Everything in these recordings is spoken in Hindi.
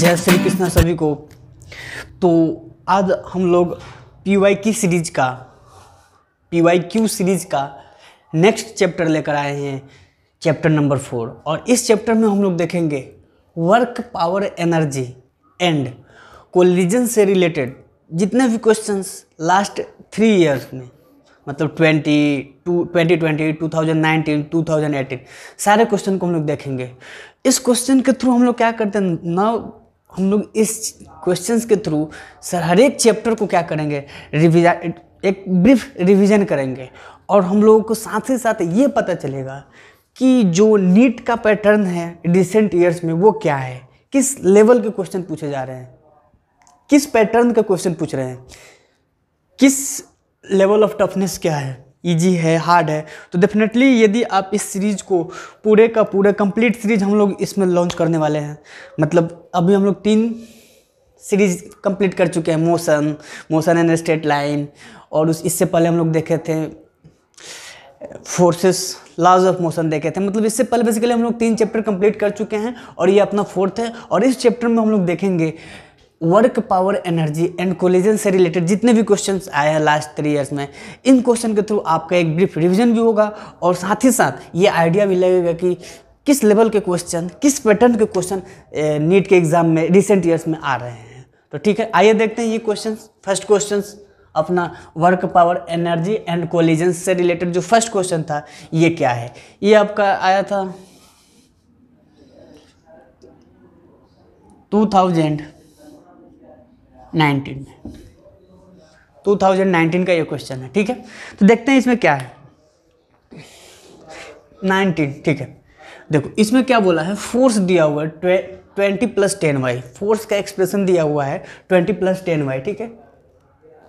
जय श्री कृष्णा सभी को तो आज हम लोग पी वाई की सीरीज का पी वाई क्यू सीरीज का नेक्स्ट चैप्टर लेकर आए हैं चैप्टर नंबर फोर और इस चैप्टर में हम लोग देखेंगे work power energy and collision से रिलेटेड जितने भी क्वेश्चंस लास्ट थ्री इयर्स में मतलब twenty two twenty twenty two thousand nineteen two thousand eighteen सारे क्वेश्चन को हम लोग देखेंगे इस क्वेश्चन के थ्रू हम लोग क्या करते हैं नौ हम लोग इस क्वेश्चंस के थ्रू सर हर एक चैप्टर को क्या करेंगे रिविजा एक ब्रीफ रिवीजन करेंगे और हम लोगों को साथ ही साथ ये पता चलेगा कि जो नीट का पैटर्न है रिसेंट ईयर्स में वो क्या है किस लेवल के क्वेश्चन पूछे जा रहे हैं किस पैटर्न का क्वेश्चन पूछ रहे हैं किस लेवल ऑफ टफनेस क्या है ईजी है हार्ड है तो डेफिनेटली यदि आप इस सीरीज़ को पूरे का पूरा कंप्लीट सीरीज हम लोग इसमें लॉन्च करने वाले हैं मतलब अभी हम लोग तीन सीरीज कंप्लीट कर चुके हैं motion motion and straight line और उस इससे पहले हम लोग देखे थे फोर्सेस लॉज ऑफ मोशन देखे थे मतलब इससे पहले बेसिकली हम लोग तीन चैप्टर कंप्लीट कर चुके हैं और ये अपना फोर्थ है और इस चैप्टर में हम लोग देखेंगे work power energy and collision से रिलेटेड जितने भी क्वेश्चंस आए हैं लास्ट थ्री इयर्स में इन क्वेश्चन के थ्रू आपका एक ब्रीफ रिवीजन भी होगा और साथ ही साथ ये आइडिया भी लगेगा कि किस लेवल के क्वेश्चन किस पैटर्न के क्वेश्चन नीट के एग्जाम में रिसेंट ईयर्स में आ रहे हैं तो ठीक है आइए देखते हैं ये क्वेश्चन फर्स्ट क्वेश्चन अपना work power energy and collision से रिलेटेड जो फर्स्ट क्वेश्चन था ये क्या है ये आपका आया था टू थाउजेंड नाइनटीन में 2019 का ये क्वेश्चन है ठीक है तो देखते हैं इसमें क्या है 19 ठीक है देखो इसमें क्या बोला है फोर्स दिया हुआ है twenty plus ten y force का एक्सप्रेशन दिया हुआ है ट्वेंटी प्लस टेन वाई ठीक है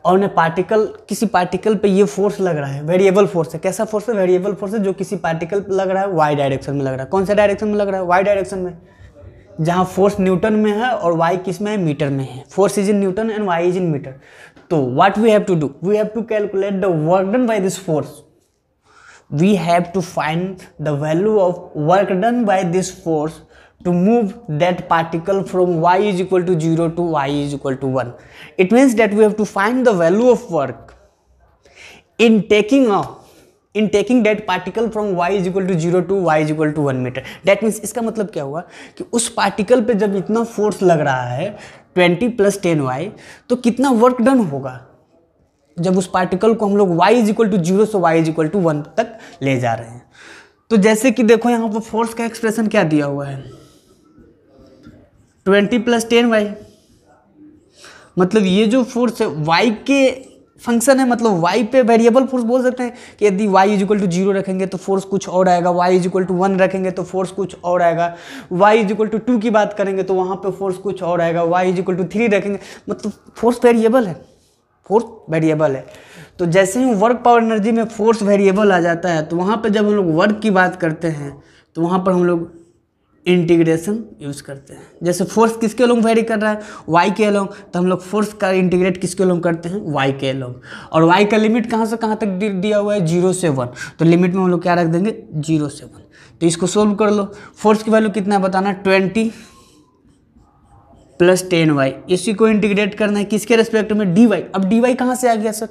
और ने पार्टिकल किसी पार्टिकल पे ये फोर्स लग रहा है वेरिएबल फोर्स है कैसा फोर्स है वेरिएबल फोर्स है जो किसी पार्टिकल पे लग रहा है वाई डायरेक्शन में लग रहा है कौन सा डायरेक्शन में लग रहा है वाई डायरेक्शन में जहाँ फोर्स न्यूटन में है और वाई किस में है मीटर में है force is in newton and y is in metre तो what we have to do we have to calculate the work done by this force we have to find the value of work done by this force to move that particle from y is equal to zero to y is equal to one it means that we have to find the value of work in taking of in taking that particle from y is equal to zero to y is equal to one metre that means इसका मतलब क्या हुआ कि उस पार्टिकल पे जब इतना फोर्स लग रहा है ट्वेंटी प्लस टेन वाई तो कितना वर्क डन होगा जब उस पार्टिकल को हम लोग y is equal to zero से y is equal to one तक ले जा रहे हैं तो जैसे कि देखो यहाँ पर फोर्स का एक्सप्रेशन क्या दिया हुआ है ट्वेंटी प्लस टेन वाई मतलब ये जो फोर्स है वाई के फंक्शन है मतलब वाई पे वेरिएबल फोर्स बोल सकते हैं कि यदि y is equal to zero रखेंगे तो फोर्स कुछ और आएगा y is equal to one रखेंगे तो फोर्स कुछ और आएगा y is equal to two की बात करेंगे तो वहाँ पे फोर्स कुछ और आएगा y is equal to three रखेंगे मतलब फोर्स वेरिएबल है फोर्स वेरिएबल है तो जैसे ही वर्क पावर एनर्जी में फोर्स वेरिएबल आ जाता है तो वहाँ पर जब हम लोग वर्क की बात करते हैं तो वहाँ पर हम लोग इंटीग्रेशन यूज़ करते हैं जैसे फोर्स किसके लोग वेरी कर रहा है वाई के लोग तो हम लोग फोर्स का इंटीग्रेट किसके लोग करते हैं वाई के लोग और वाई का लिमिट कहाँ से कहाँ तक दिया हुआ है जीरो से वन तो लिमिट में हम लोग क्या रख देंगे जीरो से वन तो इसको सोल्व कर लो फोर्स की वैल्यू कितना बताना ट्वेंटी प्लस टेन वाई इसी को इंटीग्रेट करना है किसके रेस्पेक्ट में डी वाई अब डी वाई कहाँ से आ गया सर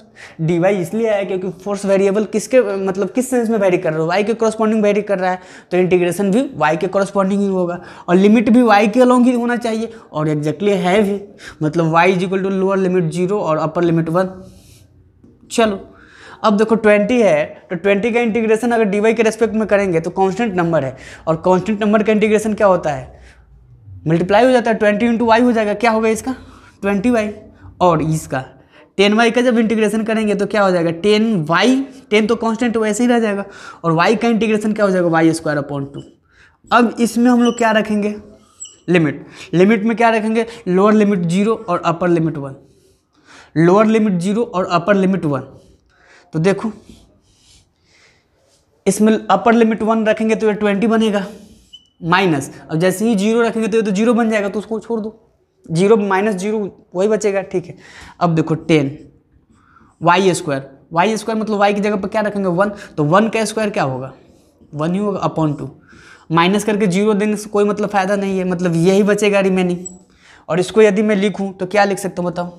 डी वाई इसलिए आया क्योंकि फोर्स वेरिएबल किसके मतलब किस सेंस में वेरी कर रहा है वाई के कॉरस्पॉन्डिंग वेरी कर रहा है तो इंटीग्रेशन भी वाई के कॉरस्पॉन्डिंग ही होगा और लिमिट भी वाई के अलॉन्ग ही होना चाहिए और एग्जैक्टली है भी मतलब y is equal to lower limit zero और अपर लिमिट वन चलो अब देखो 20 है तो 20 का इंटीग्रेशन अगर डी वाई के रेस्पेक्ट में करेंगे तो कांस्टेंट नंबर है और कांस्टेंट नंबर का इंटीग्रेशन क्या होता है मल्टीप्लाई हो जाता है ट्वेंटी इंटू वाई हो जाएगा क्या होगा इसका ट्वेंटी वाई और इसका टेन वाई का जब इंटीग्रेशन करेंगे तो क्या हो जाएगा टेन वाई टेन तो कांस्टेंट वैसे ही रह जाएगा और वाई का इंटीग्रेशन क्या हो जाएगा वाई स्क्वायर अपॉन टू अब इसमें हम लोग क्या रखेंगे लिमिट लिमिट में क्या रखेंगे लोअर लिमिट जीरो और upper limit one lower limit zero और अपर लिमिट वन तो देखो इसमें अपर लिमिट वन रखेंगे तो ये ट्वेंटी बनेगा माइनस अब जैसे ही जीरो रखेंगे तो ये तो जीरो बन जाएगा तो उसको छोड़ दो जीरो माइनस जीरो वही बचेगा ठीक है अब देखो ten y square y square मतलब वाई की जगह पर क्या रखेंगे वन तो वन का स्क्वायर क्या होगा वन ही होगा अपॉन टू माइनस करके जीरो देने से कोई मतलब फ़ायदा नहीं है मतलब यही बचेगा रिमेनिंग और इसको यदि मैं लिखूँ तो क्या लिख सकता हूँ बताओ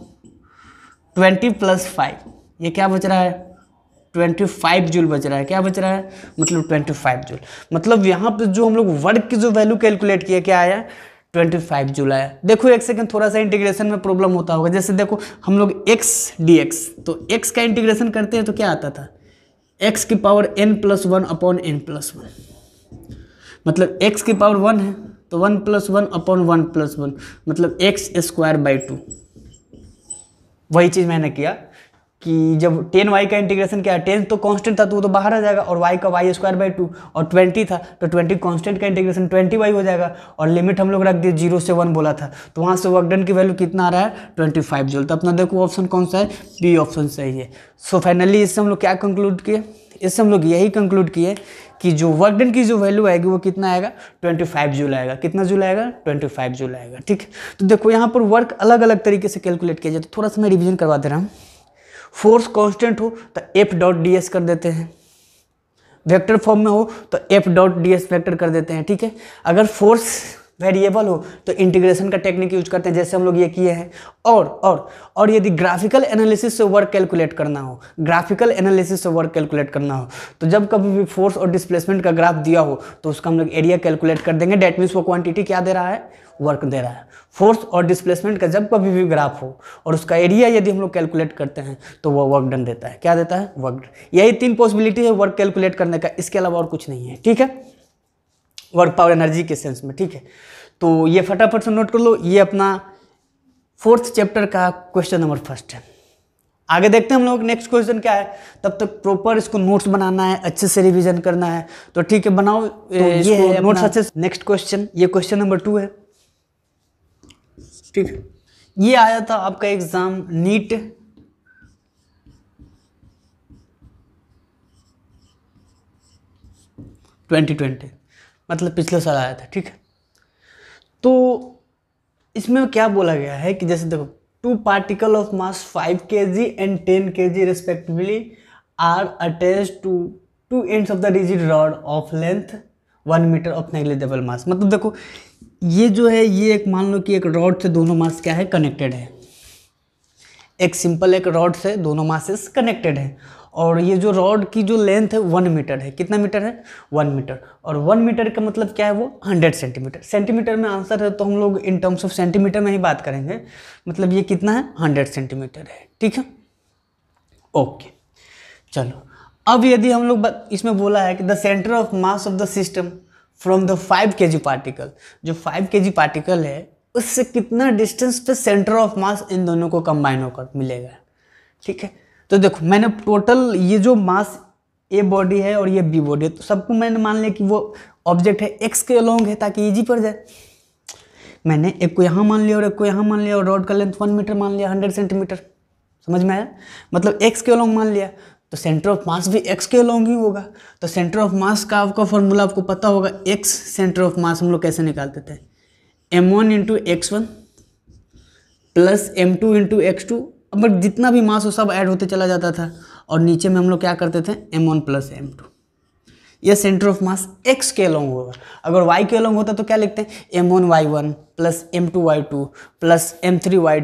ट्वेंटी प्लस फाइव ये क्या बच रहा है ट्वेंटी फाइव जूल बच रहा है क्या बच रहा है मतलब ट्वेंटी फाइव जूल मतलब यहाँ पे जो हम लोग वर्क की जो वैल्यू कैलकुलेट किया क्या आया ट्वेंटी फाइव आया देखो एक सेकंड थोड़ा सा इंटीग्रेशन में प्रॉब्लम होता होगा जैसे देखो हम लोग एक्स डी एक्स तो एक्स का इंटीग्रेशन करते हैं तो क्या आता था एक्स की power n plus one upon n plus one मतलब एक्स की पावर वन है तो one plus one upon one plus one मतलब एक्स स्क्वायर बाई टू वही चीज़ मैंने किया कि जब टेन वाई का इंटीग्रेशन क्या है टेन तो कांस्टेंट था तो वो तो बाहर आ जाएगा और वाई का वाई स्क्वायर बाई टू और ट्वेंटी था तो ट्वेंटी कांस्टेंट का इंटीग्रेशन ट्वेंटी वाई हो जाएगा और लिमिट हम लोग रख दिए जीरो से वन बोला था तो वहाँ से वर्कडन की वैल्यू कितना आ रहा है ट्वेंटी फाइव जोल तो अपना देखो ऑप्शन कौन सा है बी ऑप्शन सही है सो so, फाइनली इससे हम लोग क्या कंक्लूड किए इससे हम लोग यही कंक्लूड किए कि जो वर्कडन की जो वैल्यू आएगी वो कितना आएगा फाइव जूल आएगा कितना जूल आएगा फाइव जूल आएगा ठीक तो देखो यहाँ पर वर्क अलग अलग तरीके से कैलकुलेट किया जाए तो थोड़ा सा मैं रिविजन करवा दे रहा हूँ फोर्स कांस्टेंट हो तो एफ डॉट डी एस कर देते हैं वेक्टर फॉर्म में हो तो F dot d s vector कर देते हैं ठीक है अगर फोर्स वेरिएबल हो तो इंटीग्रेशन का टेक्निक यूज करते हैं जैसे हम लोग ये किए हैं और और और यदि ग्राफिकल एनालिसिस से वर्क कैलकुलेट करना हो ग्राफिकल एनालिसिस से वर्क कैलकुलेट करना हो तो जब कभी भी फोर्स और डिस्प्लेसमेंट का ग्राफ दिया हो तो उसका हम लोग एरिया कैलकुलेट कर देंगे डेट मीन्स वो क्वान्टिटी क्या दे रहा है वर्क दे रहा है फोर्स और डिस्प्लेसमेंट का जब कभी भी ग्राफ हो और उसका एरिया यदि हम लोग कैलकुलेट करते हैं तो वह वर्क डन देता है क्या देता है वर्क यही तीन पॉसिबिलिटी है वर्क कैलकुलेट करने का इसके अलावा और कुछ नहीं है ठीक है वर्क पावर एनर्जी के सेंस में ठीक है तो ये फटाफट से नोट कर लो ये अपना फोर्थ चैप्टर का क्वेश्चन नंबर फर्स्ट है आगे देखते हैं हम लोग नेक्स्ट क्वेश्चन क्या है तब तक प्रॉपर इसको नोट्स बनाना है अच्छे से रिवीजन करना है तो ठीक है बनाओ तो ये नोट्स अच्छे से नेक्स्ट क्वेश्चन ये क्वेश्चन नंबर टू है ठीक है ये आया था आपका एग्जाम नीट ट्वेंटी ट्वेंटी मतलब पिछले साल आया था ठीक है तो इसमें क्या बोला गया है कि जैसे देखो two particle of mass five k g and ten k g respectively are attach to two ends of the rigid rod of length one metre of negligible mass मतलब देखो ये जो है ये एक मान लो कि एक रॉड से दोनों मास क्या है कनेक्टेड है एक सिंपल एक रॉड से दोनों मासेस कनेक्टेड है और ये जो रॉड की जो लेंथ है वन मीटर है कितना मीटर है वन मीटर और वन मीटर का मतलब क्या है वो हंड्रेड सेंटीमीटर सेंटीमीटर में आंसर है तो हम लोग इन टर्म्स ऑफ सेंटीमीटर में ही बात करेंगे मतलब ये कितना है हंड्रेड सेंटीमीटर है ठीक है ओके चलो अब यदि हम लोग इसमें बोला है कि the centre of mass of the system from the five k g particle जो फाइव के जी पार्टिकल है उससे कितना डिस्टेंस पे सेंटर ऑफ मास इन दोनों को कंबाइन होकर मिलेगा ठीक है तो देखो मैंने टोटल ये जो मास ए बॉडी है और ये बी बॉडी है तो सबको मैंने मान लिया कि वो ऑब्जेक्ट है एक्स के अलोंग है ताकि इजी पड़ जाए मैंने एक को यहाँ मान लिया और एक को यहाँ मान लिया और रॉड का लेंथ वन मीटर मान लिया हंड्रेड सेंटीमीटर समझ में आया मतलब एक्स के अलोंग मान लिया तो सेंटर ऑफ मास भी एक्स के अलोंग ही होगा तो सेंटर ऑफ मास का आपका फॉर्मूला आपको पता होगा एक्स सेंटर ऑफ मास हम लोग कैसे निकालते थे m one into x one plus m two into x two अब जितना भी मास हो सब ऐड होते चला जाता था और नीचे में हम लोग क्या करते थे m one plus m two यह सेंटर ऑफ मास एक्स के अलॉन्ग होगा अगर वाई के अलॉन्ग होता तो क्या लिखते हैं m one y one plus m two y two plus m three y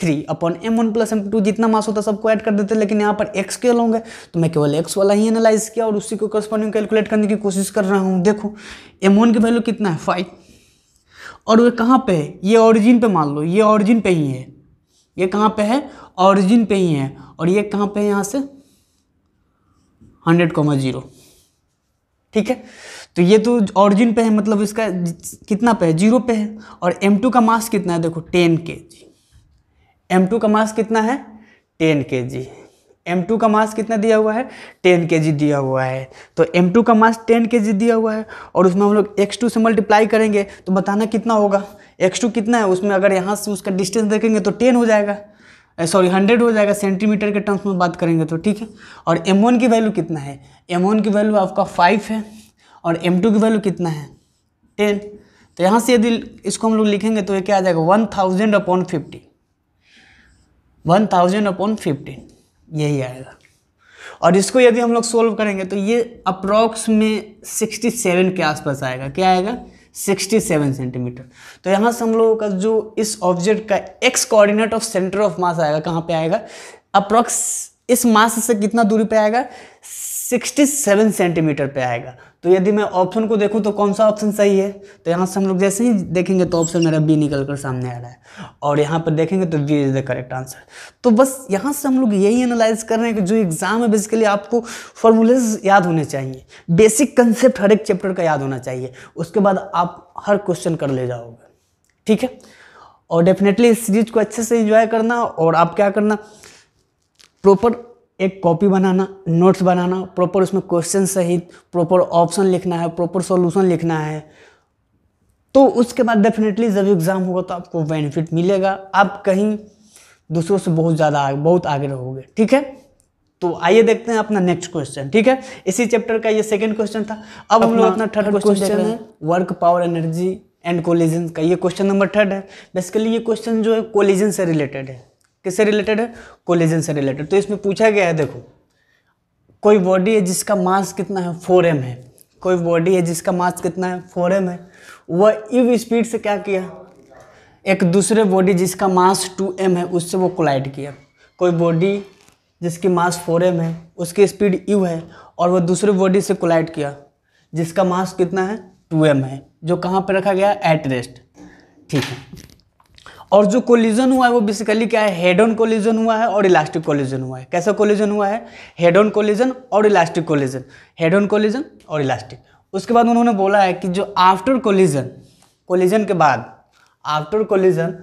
three upon m one plus m two जितना मास होता सबको ऐड कर देते लेकिन यहाँ पर एक्स के अलॉन्ग है तो मैं केवल एक्स वाला ही एनालाइज किया और उसी को करस्पॉन्डिंग कैलकुलेट करने की कोशिश कर रहा हूँ देखो एम वन की वैल्यू कितना है फाइव और वे कहाँ पे है ये ऑरिजिन पे मान लो ये ऑरिजिन पे ही है ये कहाँ पे है ऑरिजिन पे ही है और ये कहाँ पे है यहाँ से हंड्रेड कॉमा जीरो ठीक है तो ये तो ऑरिजिन पे है मतलब इसका कितना पे है जीरो पे है और एम टू का मास कितना है देखो ten k G M two का मास कितना है ten k G M two का मास कितना दिया हुआ है टेन के जी दिया हुआ है तो एम टू का मास टेन के जी दिया हुआ है और उसमें हम लोग एक्स टू से मल्टीप्लाई करेंगे तो बताना कितना होगा एक्स टू कितना है उसमें अगर यहाँ से उसका डिस्टेंस देखेंगे तो टेन हो जाएगा सॉरी हंड्रेड हो जाएगा सेंटीमीटर के टर्म्स में बात करेंगे तो ठीक है और एम वन की वैल्यू कितना है एम वन की वैल्यू आपका फाइव है और एम टू की वैल्यू कितना है टेन तो यहाँ से यदि इसको हम लोग लिखेंगे तो ये क्या आ जाएगा one thousand upon fifty one thousand upon fifteen यही आएगा और इसको यदि हम लोग सोल्व करेंगे तो ये अप्रॉक्स में 67 के आसपास आएगा क्या आएगा 67 सेंटीमीटर तो यहाँ से हम लोगों का जो इस ऑब्जेक्ट का x coordinate of centre of mass आएगा कहाँ पे आएगा अप्रॉक्स इस मास से कितना दूरी पे आएगा 67 सेंटीमीटर पे आएगा तो यदि मैं ऑप्शन को देखूं तो कौन सा ऑप्शन सही है तो यहाँ से हम लोग जैसे ही देखेंगे तो ऑप्शन मेरा बी निकल कर सामने आ रहा है और यहाँ पर देखेंगे तो B is the correct answer तो बस यहाँ से हम लोग यही एनालाइज कर रहे हैं कि जो एग्ज़ाम है बेसिकली आपको फॉर्मूलेज याद होने चाहिए बेसिक कंसेप्ट हर एक चैप्टर का याद होना चाहिए उसके बाद आप हर क्वेश्चन कर ले जाओगे ठीक है और डेफिनेटली इस सीरीज को अच्छे से इंजॉय करना और आप क्या करना प्रॉपर एक कॉपी बनाना नोट्स बनाना प्रॉपर उसमें क्वेश्चन सहित प्रॉपर ऑप्शन लिखना है प्रॉपर सॉल्यूशन लिखना है तो उसके बाद डेफिनेटली जब एग्ज़ाम होगा तो आपको बेनिफिट मिलेगा आप कहीं दूसरों से बहुत ज़्यादा बहुत आगे रहोगे ठीक है तो आइए देखते हैं अपना नेक्स्ट क्वेश्चन ठीक है इसी चैप्टर का ये सेकंड क्वेश्चन था अब हम लोग अपना थर्ड क्वेश्चन है work power energy and collision का ये क्वेश्चन नंबर थर्ड है बेसिकली ये क्वेश्चन जो है कोलिजन से रिलेटेड है किससे रिलेटेड है कोलिजन से रिलेटेड तो इसमें पूछा गया है देखो कोई बॉडी है जिसका मास कितना है फोर एम है कोई बॉडी है जिसका मास कितना है फोर एम है वह इव स्पीड से क्या किया एक दूसरे बॉडी जिसका मास टू एम है उससे वो कोलाइड किया कोई बॉडी जिसकी मास फोर एम है उसकी स्पीड यू है और वह दूसरे बॉडी से कोलाइड किया जिसका मास कितना है टू एम है जो कहाँ पर रखा गया एट रेस्ट ठीक है और जो कोलिजन हुआ है वो बेसिकली क्या है हेड ऑन कोलिजन हुआ है और इलास्टिक कोलिजन हुआ है कैसा कोलिजन हुआ है हेड ऑन कोलिजन और elastic collision head on collision और इलास्टिक उसके बाद उन्होंने बोला है कि जो आफ्टर कोलिजन कोलिजन के बाद after collision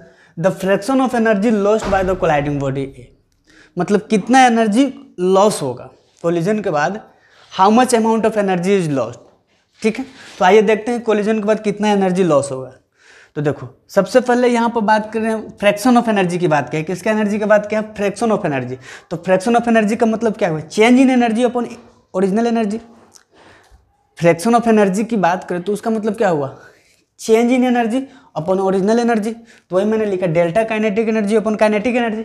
the fraction of energy lost by the colliding body a मतलब कितना एनर्जी लॉस होगा कोलिजन के बाद how much amount of energy is lost ठीक है तो आइए देखते हैं कोलिजन के बाद कितना एनर्जी लॉस होगा तो देखो सबसे पहले यहाँ पर बात कर रहे हैं फ्रैक्शन ऑफ एनर्जी की बात करें किसके एनर्जी की बात करें फ्रैक्शन ऑफ एनर्जी तो फ्रैक्शन ऑफ एनर्जी का मतलब क्या हुआ change in energy upon original energy fraction of energy की बात करें तो उसका मतलब क्या हुआ change in energy upon original energy तो वही मैंने लिखा delta kinetic energy upon kinetic energy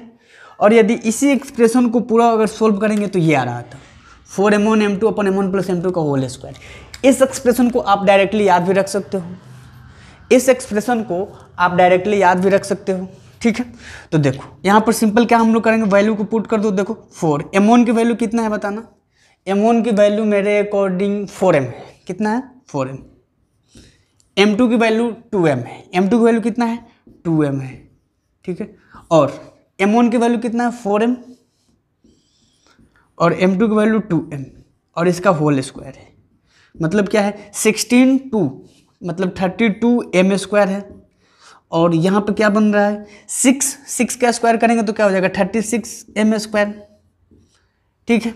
और यदि इसी एक्सप्रेशन को पूरा अगर सोल्व करेंगे तो ये आ रहा था four m one m two upon m one plus m two का होल स्क्वायर इस एक्सप्रेशन को आप डायरेक्टली याद भी रख सकते हो इस एक्सप्रेशन को आप डायरेक्टली याद भी रख सकते हो ठीक है तो देखो यहाँ पर सिंपल क्या हम लोग करेंगे वैल्यू को पुट कर दो देखो फोर ओन की वैल्यू कितना है बताना ओन की वैल्यू मेरे अकॉर्डिंग फोर एम है कितना है फोर एम एम टू की वैल्यू टू एम है एम टू की वैल्यू कितना है टू एम है ठीक है और एम ओन की वैल्यू कितना है फोर एम और एम टू की वैल्यू टू एम और इसका होल स्क्वायर है मतलब क्या है सिक्सटीन टू मतलब थर्टी टू एम स्क्वायर है और यहाँ पे क्या बन रहा है सिक्स सिक्स का स्क्वायर करेंगे तो क्या हो जाएगा थर्टी सिक्स एम स्क्वायर ठीक है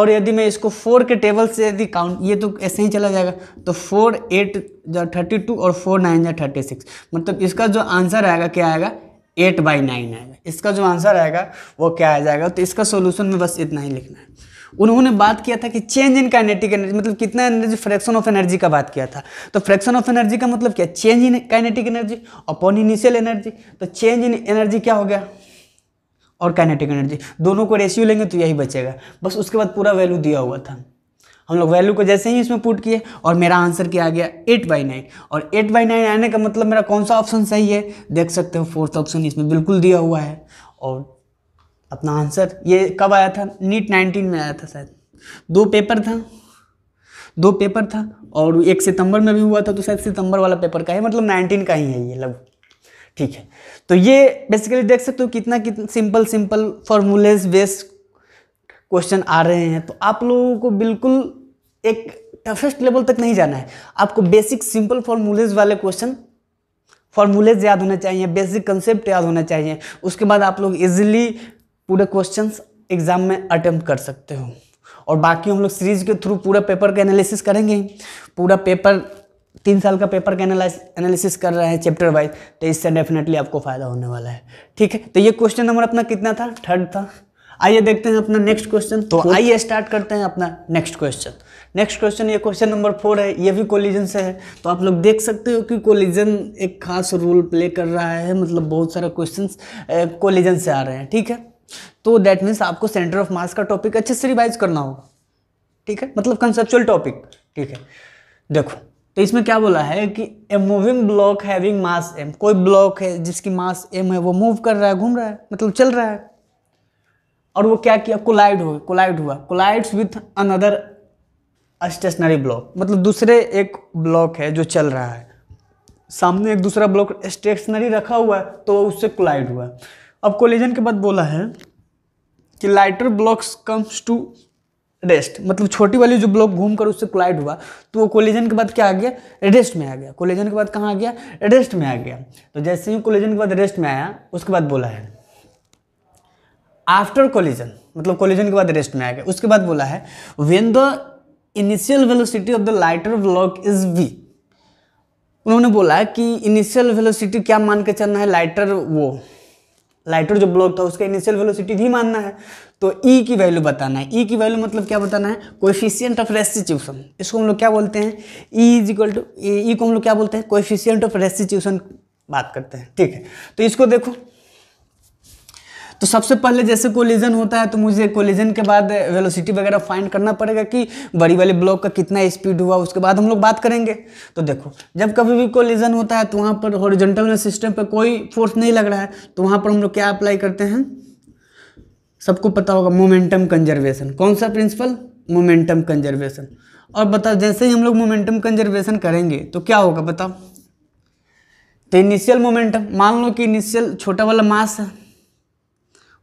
और यदि मैं इसको फोर के टेबल से यदि काउंट ये तो ऐसे ही चला जाएगा तो फोर एट जो थर्टी टू और फोर नाइन या थर्टी सिक्स मतलब इसका जो आंसर आएगा क्या आएगा एट बाई नाइन आएगा इसका जो आंसर आएगा वो क्या आ जाएगा तो इसका सोल्यूशन में बस इतना ही लिखना है उन्होंने बात किया था कि चेंज इन काइनेटिक एनर्जी मतलब कितना एनर्जी फ्रैक्शन ऑफ एनर्जी का बात किया था तो फ्रैक्शन ऑफ एनर्जी का मतलब क्या change in kinetic energy upon initial energy तो चेंज इन एनर्जी क्या हो गया और काइनेटिक एनर्जी दोनों को रेशियो लेंगे तो यही बचेगा बस उसके बाद पूरा वैल्यू दिया हुआ था हम लोग वैल्यू को जैसे ही इसमें पुट किए और मेरा आंसर क्या आ गया एट बाई नाइन और एट बाई नाइन आने का मतलब मेरा कौन सा ऑप्शन सही है देख सकते हो फोर्थ ऑप्शन इसमें बिल्कुल दिया हुआ है और अपना आंसर ये कब आया था नीट नाइनटीन में आया था शायद दो पेपर था दो पेपर था और एक सितंबर में भी हुआ था तो शायद सितंबर वाला पेपर का है मतलब नाइनटीन का ही है ये लगभग ठीक है तो ये बेसिकली देख सकते हो कितना कितना simple simple formulas based question आ रहे हैं तो आप लोगों को बिल्कुल एक टफेस्ट लेवल तक नहीं जाना है आपको बेसिक सिंपल फॉर्मूलेज वाले क्वेश्चन फॉर्मूलेज याद होने चाहिए बेसिक कंसेप्ट याद होना चाहिए उसके बाद आप लोग इजिली पूरे क्वेश्चंस एग्जाम में अटेम्प्ट कर सकते हो और बाकी हम लोग सीरीज के थ्रू पूरा पेपर का एनालिसिस करेंगे पूरा पेपर तीन साल का पेपर का एनालिसिस कर रहे हैं चैप्टर वाइज तो इससे डेफिनेटली आपको फ़ायदा होने वाला है ठीक है तो ये क्वेश्चन नंबर अपना कितना था थर्ड था आइए देखते हैं अपना नेक्स्ट क्वेश्चन तो आइए स्टार्ट करते हैं अपना नेक्स्ट क्वेश्चन नेक्स्ट क्वेश्चन ये क्वेश्चन नंबर फोर है ये भी कोलिजन से है तो आप लोग देख सकते हो कि कोलिजन एक खास रोल प्ले कर रहा है मतलब बहुत सारे क्वेश्चन कोलिजन से आ रहे हैं ठीक है तो दैट मीन्स आपको सेंटर ऑफ मास का टॉपिक अच्छे से रिवाइज करना होगा ठीक है मतलब कंसेप्चुअल टॉपिक ठीक है देखो तो इसमें क्या बोला है कि a moving block having mass M कोई ब्लॉक है जिसकी मास एम है वो मूव कर रहा है घूम रहा है मतलब चल रहा है और वो क्या किया कोलाइड हो कोलाइड हुआ collides with another stationary block मतलब दूसरे एक ब्लॉक है जो चल रहा है सामने एक दूसरा ब्लॉक स्टेशनरी रखा हुआ है तो उससे कोलाइड हुआ है अब कोलेजन के बाद बोला है कि lighter blocks comes to rest मतलब छोटी वाली जो ब्लॉक घूम कर उससे क्लाइड हुआ तो वो कोलेजन के बाद क्या आ गया रेस्ट में आ गया कोलेजन के बाद कहाँ आ गया रेस्ट में आ गया तो जैसे ही कोलेजन के बाद रेस्ट में आया उसके बाद बोला है आफ्टर कोलिजन मतलब कोलिजन के बाद रेस्ट में आ गया उसके बाद बोला है when the initial velocity of the lighter block is v उन्होंने बोला कि इनिशियल वेलोसिटी क्या मान के चलना है लाइटर वो लाइटर जो ब्लॉक था उसका इनिशियल वेलोसिटी भी मानना है तो ई e की वैल्यू बताना है ई e की वैल्यू मतलब क्या बताना है कोएफिशिएंट ऑफ रेस्टिट्यूशन इसको हम लोग क्या बोलते हैं e is equal to e को हम लोग क्या बोलते हैं कोएफिशिएंट ऑफ रेस्टिट्यूशन बात करते हैं ठीक है तो इसको देखो तो सबसे पहले जैसे कोलिजन होता है तो मुझे कोलिजन के बाद वेलोसिटी वगैरह फाइंड करना पड़ेगा कि बड़ी वाले ब्लॉक का कितना स्पीड हुआ उसके बाद हम लोग बात करेंगे तो देखो जब कभी भी कोलिजन होता है तो वहाँ पर हॉरिजेंटल में सिस्टम पर कोई फोर्स नहीं लग रहा है तो वहाँ पर हम लोग क्या अप्लाई करते हैं सबको पता होगा मोमेंटम कंजर्वेशन कौन सा प्रिंसिपल मोमेंटम कंजर्वेशन और बताओ जैसे ही हम लोग मोमेंटम कंजर्वेशन करेंगे तो क्या होगा बताओ तो इनिशियल मोमेंटम मान लो कि इनिशियल छोटा वाला मास है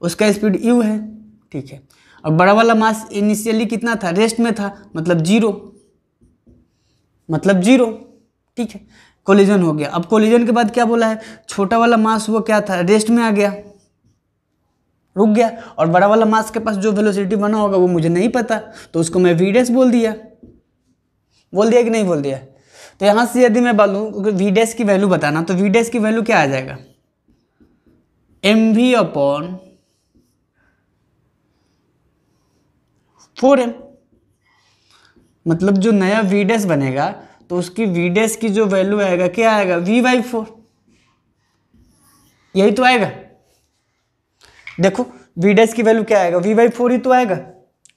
उसका स्पीड यू है ठीक है और बड़ा वाला मास इनिशियली कितना था रेस्ट में था मतलब जीरो मतलब जीरो ठीक है कोलिजन हो गया अब कोलिजन के बाद क्या बोला है छोटा वाला मास वो क्या था रेस्ट में आ गया रुक गया और बड़ा वाला मास के पास जो वेलोसिटी बना होगा वो मुझे नहीं पता तो उसको मैं वीडेस बोल दिया बोल दिया कि नहीं बोल दिया तो यहाँ से यदि मैं बोलूँ वीडेस की वैल्यू बताना तो वीडेस की वैल्यू क्या आ जाएगा m v upon four m मतलब जो नया वी बनेगा तो उसकी वी की जो वैल्यू आएगा क्या आएगा वी बाई फोर यही तो आएगा देखो वी की वैल्यू क्या आएगा वी बाई फोर ही तो आएगा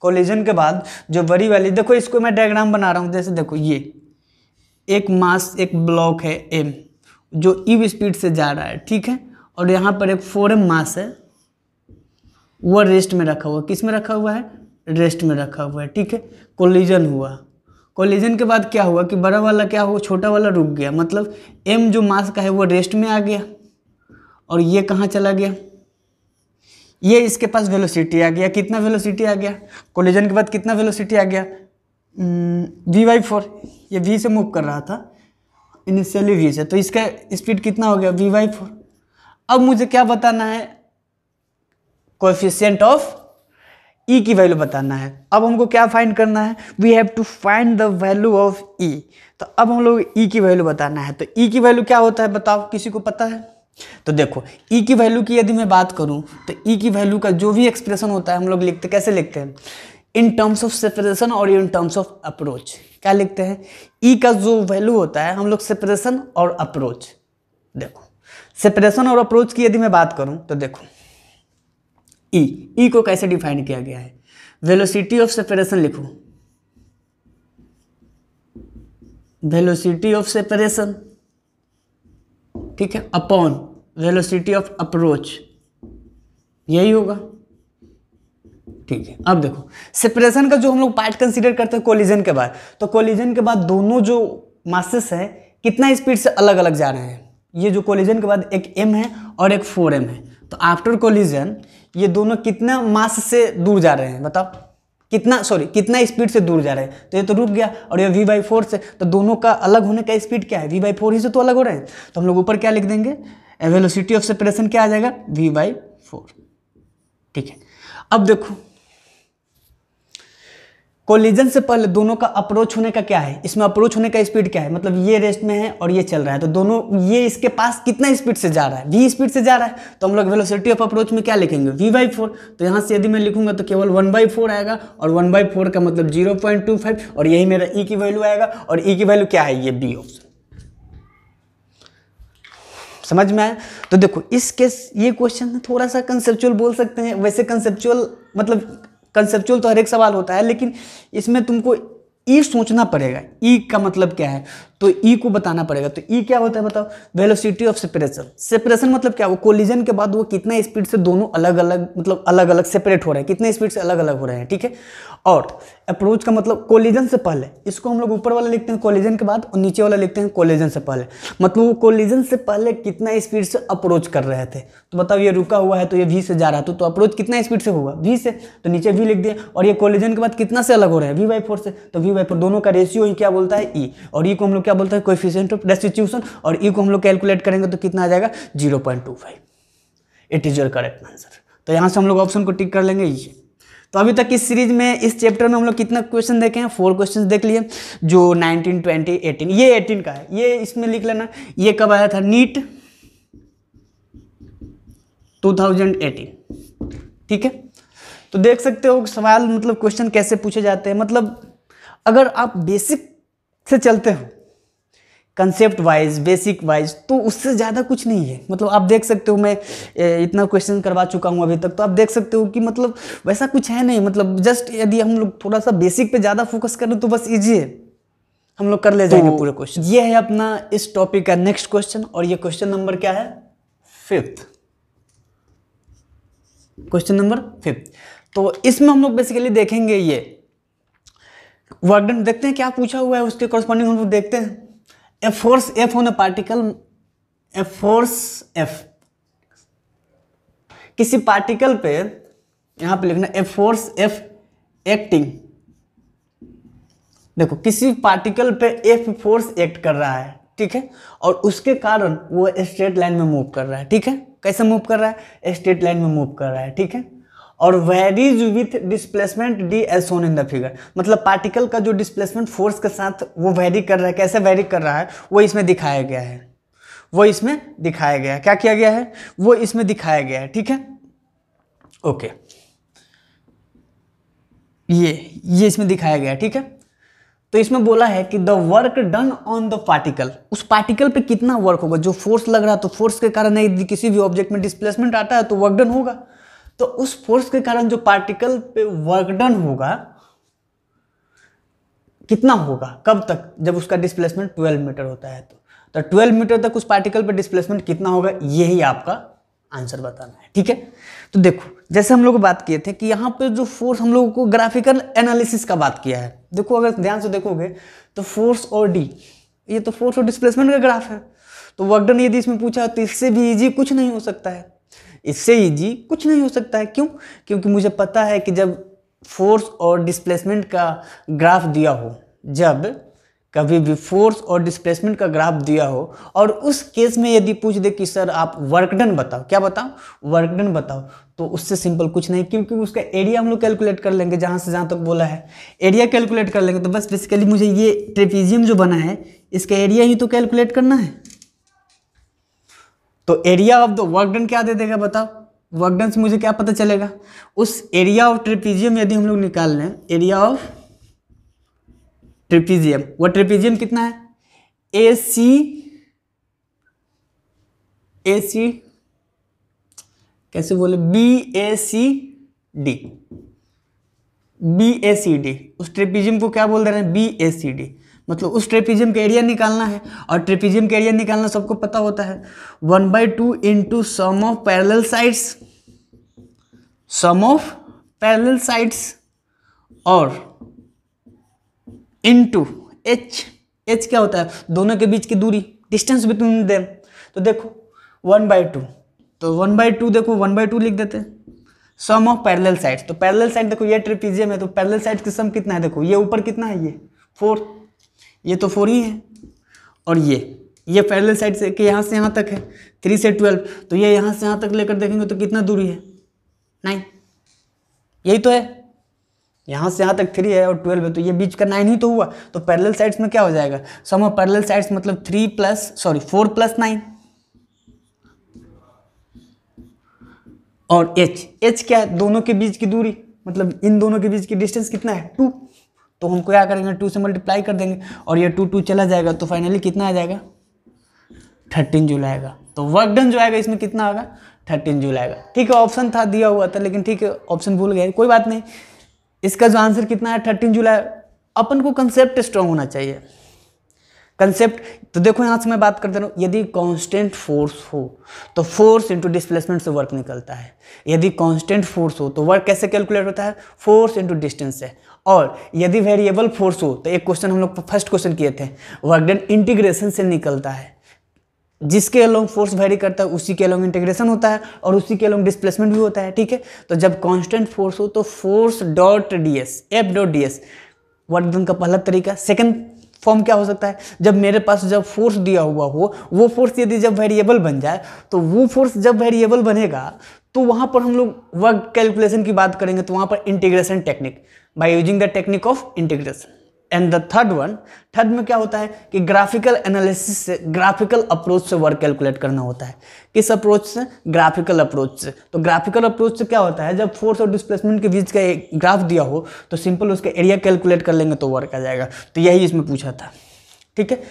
कोलिजन के बाद जो बड़ी वाली देखो इसको मैं डायग्राम बना रहा हूँ जैसे देखो ये एक मास एक ब्लॉक है एम जो ईव e स्पीड से जा रहा है ठीक है और यहाँ पर एक फोर एम मास है वह रेस्ट में रखा हुआ किस में रखा हुआ है रेस्ट में रखा हुआ है ठीक है कोलिजन हुआ कोलिजन के बाद क्या हुआ कि बड़ा वाला क्या हुआ छोटा वाला रुक गया मतलब एम जो मास का है वो रेस्ट में आ गया और ये कहाँ चला गया ये इसके पास वेलोसिटी आ गया कितना वेलोसिटी आ गया कोलिजन के बाद कितना वेलोसिटी आ गया वी वाई फोर ये वी से मूव कर रहा था इनिशियली वी से तो इसका स्पीड कितना हो गया वी वाई फोर अब मुझे क्या बताना है कोफिशियंट ऑफ ई e की वैल्यू बताना है अब हमको क्या फाइंड करना है we have to find the value of e तो अब हम लोग ई e की वैल्यू बताना है तो ई e की वैल्यू क्या होता है बताओ किसी को पता है तो देखो ई e की वैल्यू की यदि मैं बात करूं तो ई e की वैल्यू का जो भी एक्सप्रेशन होता है हम लोग लिखते कैसे लिखते हैं इन टर्म्स ऑफ सेपरेशन और इन टर्म्स ऑफ अप्रोच क्या लिखते हैं ई e का जो वैल्यू होता है हम लोग सेपरेशन और अप्रोच देखो सेपरेशन और अप्रोच की यदि मैं बात करूं तो देखो ई e. ई e को कैसे डिफाइन किया गया है वेलोसिटी ऑफ सेपरेशन लिखो वेलोसिटी ऑफ सेपरेशन ठीक है अपॉन वेलोसिटी ऑफ अप्रोच यही होगा ठीक है अब देखो सेपरेशन का जो हम लोग पार्ट कंसीडर करते हैं कोलिजन के बाद तो कोलिजन के बाद दोनों जो मासेस है कितना स्पीड से अलग अलग जा रहे हैं ये जो कोलिजन के बाद एक एम है और एक फोर एम है तो आफ्टर कोलिजन ये दोनों कितना मास से दूर जा रहे हैं बताओ कितना सॉरी कितना स्पीड से दूर जा रहे हैं तो ये तो रुक गया और ये वी बाई फोर से तो दोनों का अलग होने का स्पीड क्या है वी बाई फोर ही से तो अलग हो रहे हैं तो हम लोग ऊपर क्या लिख देंगे वेलोसिटी ऑफ सेपरेशन क्या आ जाएगा वी बाई फोर ठीक है अब देखो कोलिजन से पहले दोनों का अप्रोच होने का क्या है इसमें अप्रोच होने का स्पीड क्या है मतलब ये रेस्ट में है और ये चल रहा है तो दोनों ये इसके पास कितना स्पीड से जा रहा है वी स्पीड से जा रहा है तो हम लोग वेलोसिटी ऑफ अप्रोच में क्या लिखेंगे वी बाई फोर तो यहाँ से यदि मैं लिखूंगा तो केवल वन बाई फोर आएगा और वन बाई फोर का मतलब जीरो पॉइंट टू फाइव और यही मेरा ई e की वैल्यू आएगा और ई e की वैल्यू क्या है ये बी ऑप्शन समझ में आया तो देखो इस केस ये क्वेश्चन थोड़ा सा कंसेप्चुअल बोल सकते हैं वैसे कंसेप्चुअल मतलब कंसेप्चुअल तो हर एक सवाल होता है लेकिन इसमें तुमको ई सोचना पड़ेगा ई का मतलब क्या है तो ई e को बताना पड़ेगा तो ई e क्या होता है बताओ वेलोसिटी ऑफ सेपरेशन सेपरेशन मतलब क्या वो कोलिजन के बाद वो कितना स्पीड से दोनों अलग अलग मतलब अलग अलग सेपरेट हो रहे हैं कितने स्पीड से अलग अलग हो रहे हैं ठीक है और अप्रोच का मतलब कोलिजन से पहले इसको हम लोग ऊपर वाला लिखते हैं कोलिजन के बाद और नीचे वाला लिखते हैं कोलिजन से पहले मतलब वो कोलिजन से पहले कितना स्पीड से अप्रोच कर रहे थे तो बताओ ये रुका हुआ है तो ये वी से जा रहा था तो अप्रोच तो कितना स्पीड से हुआ वी से तो नीचे वी लिख दिया और ये कोलिजन के बाद कितना से अलग हो रहा है वी बाई फोर से तो वी बाई फोर दोनों का रेशियो ही क्या बोलता है ई e। और ई e को हम लोग क्या बोलते हैं कोफिशियंट ऑफ रेस्टिट्यूशन और ई e को हम लोग कैलकुलेट करेंगे तो कितना आ जाएगा zero point two five it is your correct answer तो यहाँ से हम लोग ऑप्शन को टिक कर लेंगे ये तो अभी तक इस सीरीज में इस चैप्टर में हम लोग कितना क्वेश्चन देखे हैं फोर क्वेश्चन देख लिए जो 19, 20, 18 ये 18 का है ये इसमें लिख लेना ये कब आया था नीट 2018 ठीक है तो देख सकते हो सवाल मतलब क्वेश्चन कैसे पूछे जाते हैं मतलब अगर आप बेसिक से चलते हो कंसेप्ट वाइज बेसिक वाइज तो उससे ज़्यादा कुछ नहीं है मतलब आप देख सकते हो मैं इतना क्वेश्चन करवा चुका हूँ अभी तक तो आप देख सकते हो कि मतलब वैसा कुछ है नहीं मतलब जस्ट यदि हम लोग थोड़ा सा बेसिक पे ज़्यादा फोकस करें तो बस ईजी है हम लोग कर ले जाएंगे तो पूरे क्वेश्चन ये है अपना इस टॉपिक का नेक्स्ट क्वेश्चन और ये क्वेश्चन नंबर क्या है फिफ्थ क्वेश्चन नंबर फिफ्थ तो इसमें हम लोग बेसिकली देखेंगे ये वर्डन देखते हैं क्या पूछा हुआ है उसके कॉरस्पॉन्डिंग हम लोग देखते हैं a force F on a particle a force F किसी पार्टिकल पे यहां पे लिखना ए फोर्स एफ एक्टिंग देखो किसी पार्टिकल पे एफ फोर्स एक्ट कर रहा है ठीक है और उसके कारण वो स्ट्रेट लाइन में मूव कर रहा है ठीक है कैसे मूव कर रहा है स्ट्रेट लाइन में मूव कर रहा है ठीक है और varies with displacement d s shown in the figure मतलब पार्टिकल का जो डिस्प्लेसमेंट फोर्स के साथ वो वेरी कर रहा है कैसे वेरी कर रहा है वो इसमें दिखाया गया है वो इसमें दिखाया गया है क्या किया गया है वो इसमें दिखाया गया है ठीक है ओके ये ये इसमें दिखाया गया है ठीक है तो इसमें बोला है कि the work done on the particle उस पार्टिकल पे कितना वर्क होगा जो फोर्स लग रहा है तो फोर्स के कारण किसी भी ऑब्जेक्ट में डिस्प्लेसमेंट आता है तो वर्क डन होगा तो उस फोर्स के कारण जो पार्टिकल पे वर्क डन होगा कितना होगा कब तक जब उसका डिस्प्लेसमेंट 12 मीटर होता है तो तो 12 मीटर तक उस पार्टिकल पे डिस्प्लेसमेंट कितना होगा यही आपका आंसर बताना है ठीक है तो देखो जैसे हम लोग बात किए थे कि यहाँ पे जो फोर्स हम लोगों को ग्राफिकल एनालिसिस का बात किया है देखो अगर ध्यान से देखोगे तो फोर्स और डी ये तो फोर्स और डिस्प्लेसमेंट का ग्राफ है तो वर्कडन यदि इसमें पूछा तो इससे भी ईजी कुछ नहीं हो सकता है इससे इजी कुछ नहीं हो सकता है क्यों क्योंकि मुझे पता है कि जब फोर्स और डिस्प्लेसमेंट का ग्राफ दिया हो जब कभी भी फोर्स और डिस्प्लेसमेंट का ग्राफ दिया हो और उस केस में यदि पूछ दे कि सर आप वर्कडन बताओ क्या बताओ वर्कडन बताओ तो उससे सिंपल कुछ नहीं क्योंकि उसका एरिया हम लोग कैलकुलेट कर लेंगे जहाँ से जहाँ तक तो बोला है एरिया कैलकुलेट कर लेंगे तो बस बेसिकली मुझे ये ट्रेपीजियम जो बना है इसका एरिया ही तो कैलकुलेट करना है तो area of the work done क्या दे देगा बताओ वर्क डन से मुझे क्या पता चलेगा उस एरिया ऑफ ट्रिपीजियम यदि हम लोग निकाल लें एरिया ऑफ ट्रिपीजियम वह ट्रिपीजियम कितना है ए सी ए सी कैसे बोले B A C D B A C D उस ट्रिपीजियम को क्या बोल दे रहे हैं बी ए सी डी मतलब उस ट्रेपिजियम का एरिया निकालना है और ट्रेपिजियम का एरिया निकालना सबको पता होता है one by two into sum of parallel sides sum of parallel sides और इंटू एच एच क्या होता है दोनों के बीच की दूरी डिस्टेंस बिटवीन देम तो देखो वन बाई टू तो वन बाई टू देखो वन बाई टू लिख देते सम ऑफ पैरेलल साइड्स तो पैरेलल साइड देखो ये ट्रिपीजियम है तो पैरेलल साइड की सम कितना है देखो ये ऊपर कितना है ये फोर ये तो फोर ही है और ये ये पैरेलल साइड से के यहाँ से यहाँ तक है थ्री से ट्वेल्व तो ये यहाँ से यहाँ तक लेकर देखेंगे तो कितना दूरी है नाइन यही तो है यहाँ से यहाँ तक थ्री है और ट्वेल्व है तो ये बीच का नाइन ही तो हुआ तो पैरेलल साइड्स में क्या हो जाएगा सम ऑफ पैरेलल साइड्स मतलब three plus sorry four plus nine और एच एच क्या है दोनों के बीच की दूरी मतलब इन दोनों के बीच की डिस्टेंस कितना है टू तो उनको क्या करेंगे टू से मल्टीप्लाई कर देंगे और ये टू टू चला जाएगा तो फाइनली कितना आ जाएगा थर्टीन जूल आएगा तो वर्क डन जो आएगा इसमें कितना आएगा थर्टीन जूल आएगा ठीक है ऑप्शन था दिया हुआ था लेकिन ठीक है ऑप्शन भूल गए कोई बात नहीं इसका जो आंसर कितना है थर्टीन जुलाई अपन को कंसेप्ट स्ट्रांग होना चाहिए कंसेप्ट तो देखो यहाँ से मैं बात दे रहा हूँ यदि कांस्टेंट फोर्स हो तो फोर्स इंटू डिस्प्लेसमेंट से वर्क निकलता है यदि कांस्टेंट फोर्स हो तो वर्क कैसे कैलकुलेट होता है फोर्स इंटू डिस्टेंस से और यदि वेरिएबल फोर्स हो तो एक क्वेश्चन हम लोग फर्स्ट क्वेश्चन किए थे वर्क डन इंटीग्रेशन से निकलता है जिसके अलोंग फोर्स वेरी करता है उसी के अलोंग इंटीग्रेशन होता है और उसी के अलोंग डिस्प्लेसमेंट भी होता है ठीक है तो जब कांस्टेंट फोर्स हो तो force dot d s F dot d s work done का पहला तरीका सेकंड फॉर्म क्या हो सकता है जब मेरे पास जब फोर्स दिया हुआ हो वो फोर्स यदि जब वेरिएबल बन जाए तो वो फोर्स जब वेरिएबल बनेगा तो वहाँ पर हम लोग वर्क कैलकुलेशन की बात करेंगे तो वहाँ पर integration technique by using the technique of integration and the third one third में क्या होता है कि ग्राफिकल एनालिसिस से ग्राफिकल अप्रोच से वर्क कैलकुलेट करना होता है किस अप्रोच से ग्राफिकल अप्रोच से तो ग्राफिकल अप्रोच से क्या होता है जब फोर्स और डिस्प्लेसमेंट के बीच का एक ग्राफ दिया हो तो सिंपल उसका एरिया कैलकुलेट कर लेंगे तो वर्क आ जाएगा तो यही इसमें पूछा था ठीक है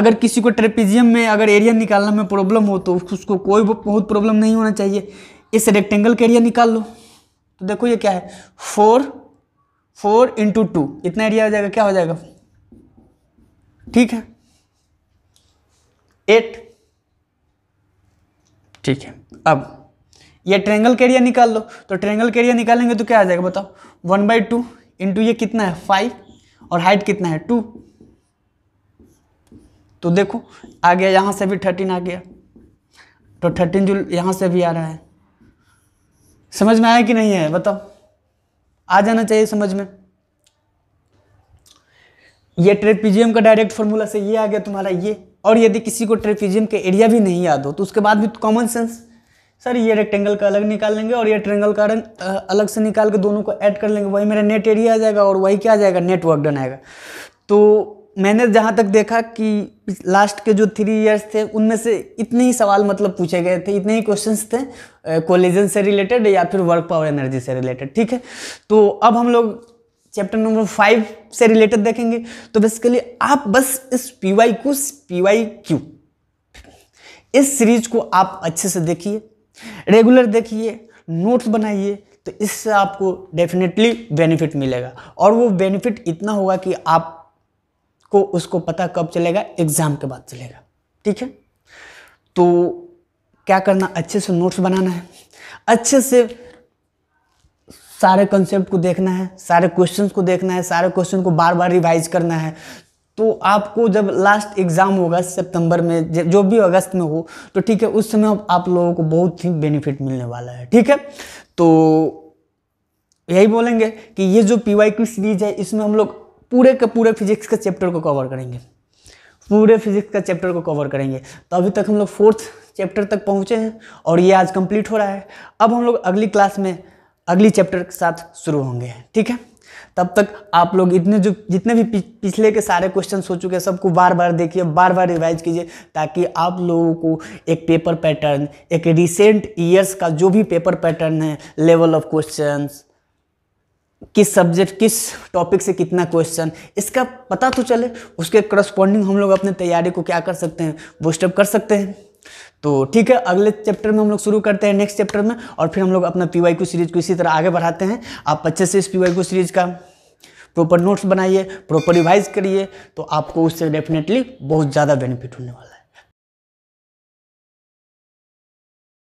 अगर किसी को ट्रेपिजियम में अगर एरिया निकालना में प्रॉब्लम हो तो उसको कोई बहुत प्रॉब्लम नहीं होना चाहिए इस रेक्टेंगल का एरिया निकाल लो तो देखो ये क्या है फोर फोर इंटू टू इतना एरिया हो जाएगा क्या हो जाएगा ठीक है एट ठीक है अब ये ट्रेंगल का एरिया निकाल लो तो ट्रेंगल के एरिया निकालेंगे तो क्या आ जाएगा बताओ वन बाई टू इंटू ये कितना है फाइव और हाइट कितना है टू तो देखो आ गया यहाँ से भी थर्टीन आ गया तो थर्टीन जो यहाँ से भी आ रहा है समझ में आया कि नहीं है बताओ आ जाना चाहिए समझ में ये ट्रेपीजियम का डायरेक्ट फॉर्मूला से ये आ गया तुम्हारा ये और यदि किसी को ट्रेपीजियम के एरिया भी नहीं याद हो तो उसके बाद भी कॉमन तो सेंस सर ये रेक्टेंगल का अलग निकाल लेंगे और ये ट्रेंगल का रंग अलग से निकाल के दोनों को ऐड कर लेंगे वही मेरा नेट एरिया आ जाएगा और वही क्या आ जाएगा नेटवर्क डन आएगा तो मैंने जहाँ तक देखा कि लास्ट के जो थ्री इयर्स थे उनमें से इतने ही सवाल मतलब पूछे गए थे इतने ही क्वेश्चंस थे कोलिजन से रिलेटेड या फिर वर्क पावर एनर्जी से रिलेटेड ठीक है तो अब हम लोग चैप्टर नंबर फाइव से रिलेटेड देखेंगे तो बेसिकली आप बस इस पी वाई को पी वाई क्यू इस सीरीज को आप अच्छे से देखिए रेगुलर देखिए नोट्स बनाइए तो इससे आपको डेफिनेटली बेनिफिट मिलेगा और वो बेनिफिट इतना होगा कि आप को उसको पता कब चलेगा एग्ज़ाम के बाद चलेगा ठीक है तो क्या करना अच्छे से नोट्स बनाना है अच्छे से सारे कंसेप्ट को देखना है सारे क्वेश्चंस को देखना है सारे क्वेश्चन को बार बार रिवाइज करना है तो आपको जब लास्ट एग्ज़ाम होगा सितंबर में जो भी अगस्त में हो तो ठीक है उस समय आप लोगों को बहुत ही बेनिफिट मिलने वाला है ठीक है तो यही बोलेंगे कि ये जो पी वाई सीरीज है इसमें हम लोग पूरे के पूरे फिजिक्स के चैप्टर को कवर करेंगे पूरे फिजिक्स का चैप्टर को कवर करेंगे तो अभी तक हम लोग फोर्थ चैप्टर तक पहुँचे हैं और ये आज कंप्लीट हो रहा है अब हम लोग अगली क्लास में अगली चैप्टर के साथ शुरू होंगे ठीक है तब तक आप लोग इतने जो जितने भी पिछले के सारे क्वेश्चन हो चुके हैं सबको बार बार देखिए बार बार रिवाइज कीजिए ताकि आप लोगों को एक पेपर पैटर्न एक रिसेंट ईयर्स का जो भी पेपर पैटर्न है लेवल ऑफ क्वेश्चंस किस सब्जेक्ट किस टॉपिक से कितना क्वेश्चन इसका पता तो चले उसके करस्पॉन्डिंग हम लोग अपने तैयारी को क्या कर सकते हैं वो स्टेप कर सकते हैं तो ठीक है अगले चैप्टर में हम लोग शुरू करते हैं नेक्स्ट चैप्टर में और फिर हम लोग अपना पी क्यू सीरीज को इसी तरह आगे बढ़ाते हैं आप अच्छे से इस पी क्यू सीरीज का प्रॉपर नोट्स बनाइए प्रॉपर रिवाइज करिए तो आपको उससे डेफिनेटली बहुत ज़्यादा बेनिफिट होने वाला है